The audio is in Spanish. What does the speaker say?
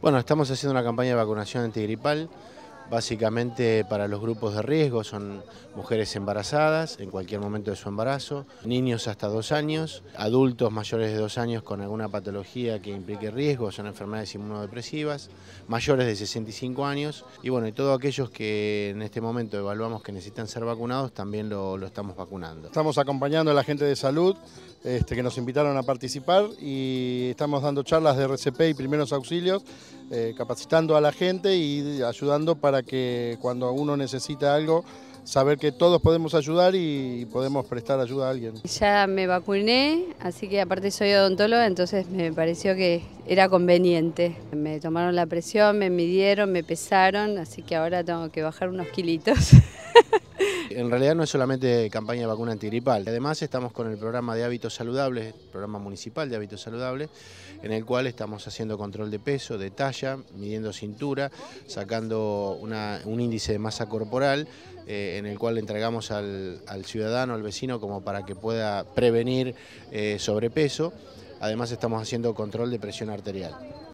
Bueno, estamos haciendo una campaña de vacunación antigripal, básicamente para los grupos de riesgo, son mujeres embarazadas en cualquier momento de su embarazo, niños hasta dos años, adultos mayores de dos años con alguna patología que implique riesgo, son enfermedades inmunodepresivas, mayores de 65 años y bueno, y todos aquellos que en este momento evaluamos que necesitan ser vacunados, también lo, estamos vacunando. Estamos acompañando a la gente de salud este, que nos invitaron a participar y estamos dando charlas de RCP y primeros auxilios, eh, capacitando a la gente y ayudando para que cuando uno necesita algo, saber que todos podemos ayudar y podemos prestar ayuda a alguien. Ya me vacuné, así que aparte soy odontóloga, entonces me pareció que era conveniente. Me tomaron la presión, me midieron, me pesaron, así que ahora tengo que bajar unos kilitos. En realidad no es solamente campaña de vacuna antigripal, además estamos con el programa de hábitos saludables, el programa municipal de hábitos saludables, en el cual estamos haciendo control de peso, de talla, midiendo cintura, sacando un índice de masa corporal, eh, en el cual le entregamos al, ciudadano, al vecino, como para que pueda prevenir eh, sobrepeso. Además estamos haciendo control de presión arterial.